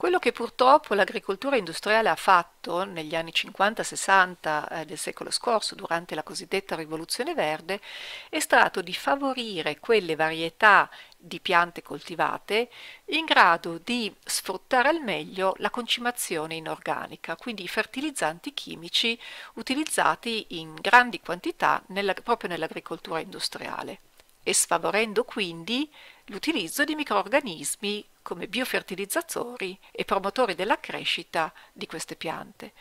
Quello che purtroppo l'agricoltura industriale ha fatto negli anni 50-60 eh, del secolo scorso, durante la cosiddetta rivoluzione verde, è stato di favorire quelle varietà di piante coltivate in grado di sfruttare al meglio la concimazione inorganica, quindi i fertilizzanti chimici utilizzati in grandi quantità nella, proprio nell'agricoltura industriale e sfavorendo quindi l'utilizzo di microorganismi come biofertilizzatori e promotori della crescita di queste piante.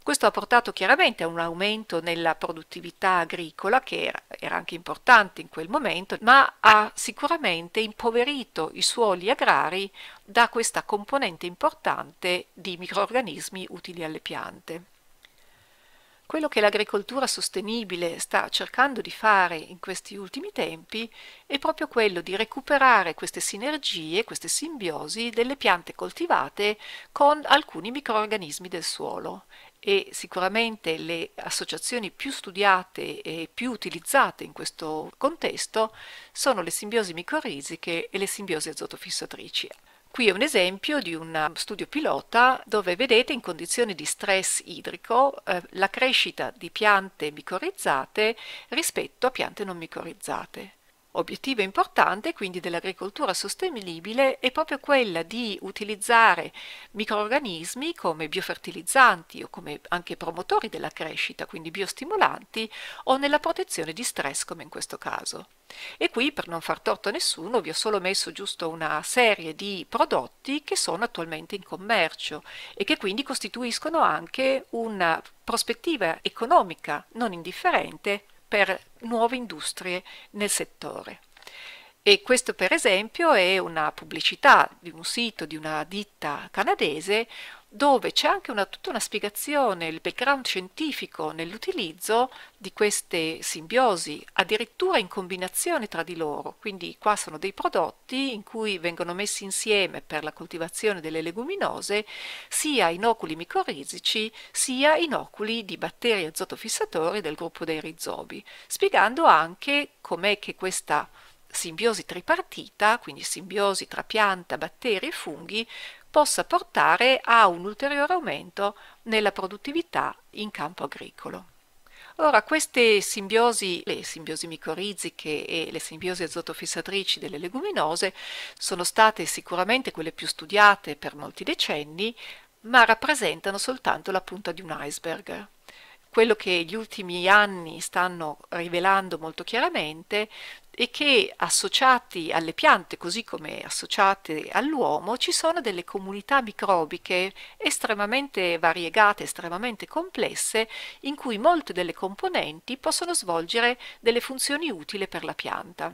Questo ha portato chiaramente a un aumento nella produttività agricola, che era, era, anche importante in quel momento, ma ha sicuramente impoverito i suoli agrari da questa componente importante di microorganismi utili alle piante. Quello che l'agricoltura sostenibile sta cercando di fare in questi ultimi tempi è proprio quello di recuperare queste sinergie, queste simbiosi delle piante coltivate con alcuni microorganismi del suolo e sicuramente le associazioni più studiate e più utilizzate in questo contesto sono le simbiosi micorrisiche e le simbiosi azotofissatrici. Qui è un esempio di un studio pilota dove vedete in condizioni di stress idrico eh, la crescita di piante micorizzate rispetto a piante non micorizzate. Obiettivo importante quindi dell'agricoltura sostenibile è proprio quella di utilizzare microorganismi come biofertilizzanti o come anche promotori della crescita, quindi biostimolanti, o nella protezione di stress come in questo caso. E qui, per non far torto a nessuno, vi ho solo messo giusto una serie di prodotti che sono attualmente in commercio e che quindi costituiscono anche una prospettiva economica non indifferente per nuove industrie nel settore. E questo per esempio è una pubblicità di un sito di una ditta canadese dove c'è anche una, tutta una spiegazione, il background scientifico nell'utilizzo di queste simbiosi, addirittura in combinazione tra di loro. Quindi qua sono dei prodotti in cui vengono messi insieme per la coltivazione delle leguminose sia inoculi micorrizici sia inoculi di batteri azotofissatori del gruppo dei rizobi, spiegando anche com'è che questa simbiosi tripartita, quindi simbiosi tra pianta, batteri e funghi, possa portare a un ulteriore aumento nella produttività in campo agricolo. Ora, queste simbiosi, le simbiosi micorriziche e le simbiosi azotofissatrici delle leguminose, sono state sicuramente quelle più studiate per molti decenni, ma rappresentano soltanto la punta di un iceberg. Quello che gli ultimi anni stanno rivelando molto chiaramente e che associati alle piante, così come associate all'uomo, ci sono delle comunità microbiche estremamente variegate, estremamente complesse, in cui molte delle componenti possono svolgere delle funzioni utili per la pianta.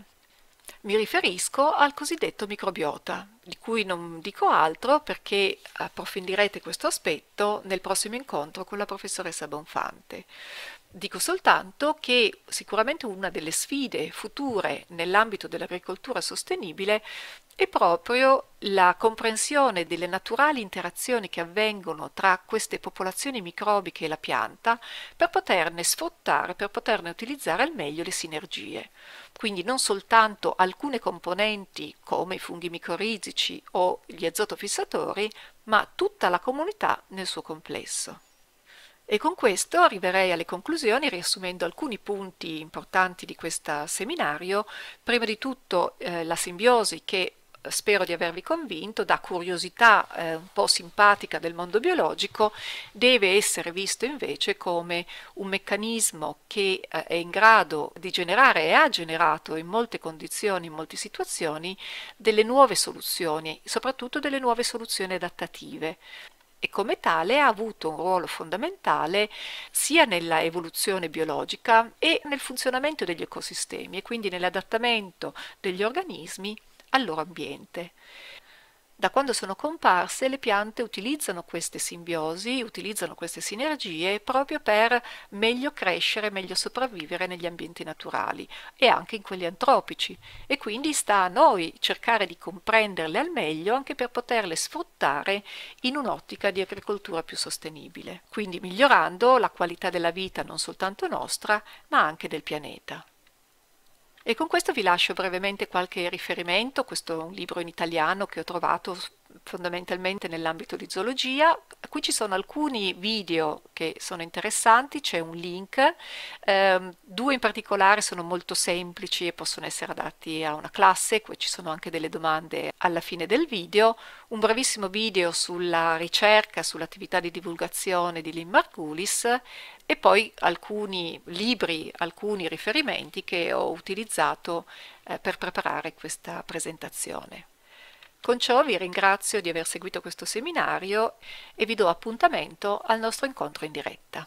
Mi riferisco al cosiddetto microbiota, di cui non dico altro perché approfondirete questo aspetto nel prossimo incontro con la professoressa Bonfante. Dico soltanto che sicuramente una delle sfide future nell'ambito dell'agricoltura sostenibile è proprio la comprensione delle naturali interazioni che avvengono tra queste popolazioni microbiche e la pianta per poterne sfruttare, per poterne utilizzare al meglio le sinergie. Quindi non soltanto alcune componenti come i funghi micorizici o gli azotofissatori, ma tutta la comunità nel suo complesso. E con questo arriverei alle conclusioni riassumendo alcuni punti importanti di questo seminario. Prima di tutto eh, la simbiosi che eh, spero di avervi convinto, da curiosità eh, un po' simpatica del mondo biologico, deve essere visto invece come un meccanismo che eh, è in grado di generare e ha generato in molte condizioni, in molte situazioni, delle nuove soluzioni, soprattutto delle nuove soluzioni adattative e come tale ha avuto un ruolo fondamentale sia nella evoluzione biologica e nel funzionamento degli ecosistemi e quindi nell'adattamento degli organismi al loro ambiente. Da quando sono comparse le piante utilizzano queste simbiosi, utilizzano queste sinergie proprio per meglio crescere, meglio sopravvivere negli ambienti naturali e anche in quelli antropici e quindi sta a noi cercare di comprenderle al meglio anche per poterle sfruttare in un'ottica di agricoltura più sostenibile, quindi migliorando la qualità della vita non soltanto nostra ma anche del pianeta. E con questo vi lascio brevemente qualche riferimento, questo è un libro in italiano che ho trovato fondamentalmente nell'ambito di zoologia. Qui ci sono alcuni video che sono interessanti, c'è un link, eh, due in particolare sono molto semplici e possono essere adatti a una classe, qui ci sono anche delle domande alla fine del video, un brevissimo video sulla ricerca, sull'attività di divulgazione di Lynn Margulis e poi alcuni libri, alcuni riferimenti che ho utilizzato eh, per preparare questa presentazione. Con ciò vi ringrazio di aver seguito questo seminario e vi do appuntamento al nostro incontro in diretta.